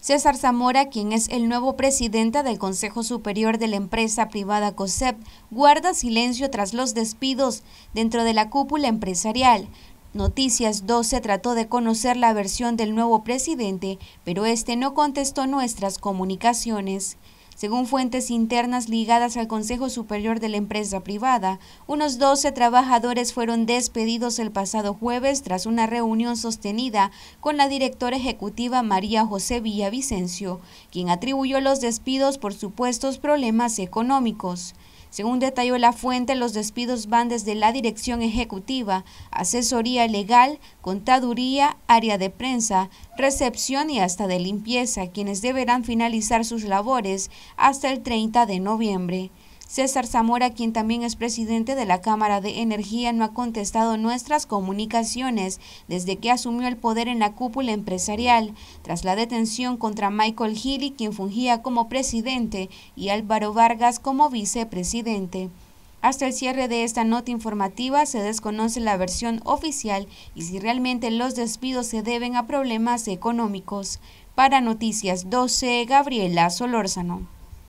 César Zamora, quien es el nuevo presidente del Consejo Superior de la empresa privada COSEP, guarda silencio tras los despidos dentro de la cúpula empresarial. Noticias 12 trató de conocer la versión del nuevo presidente, pero este no contestó nuestras comunicaciones. Según fuentes internas ligadas al Consejo Superior de la empresa privada, unos 12 trabajadores fueron despedidos el pasado jueves tras una reunión sostenida con la directora ejecutiva María José Villavicencio, quien atribuyó los despidos por supuestos problemas económicos. Según detalló la fuente, los despidos van desde la dirección ejecutiva, asesoría legal, contaduría, área de prensa, recepción y hasta de limpieza, quienes deberán finalizar sus labores hasta el 30 de noviembre. César Zamora, quien también es presidente de la Cámara de Energía, no ha contestado nuestras comunicaciones desde que asumió el poder en la cúpula empresarial, tras la detención contra Michael Healy, quien fungía como presidente, y Álvaro Vargas como vicepresidente. Hasta el cierre de esta nota informativa se desconoce la versión oficial y si realmente los despidos se deben a problemas económicos. Para Noticias 12, Gabriela Solórzano.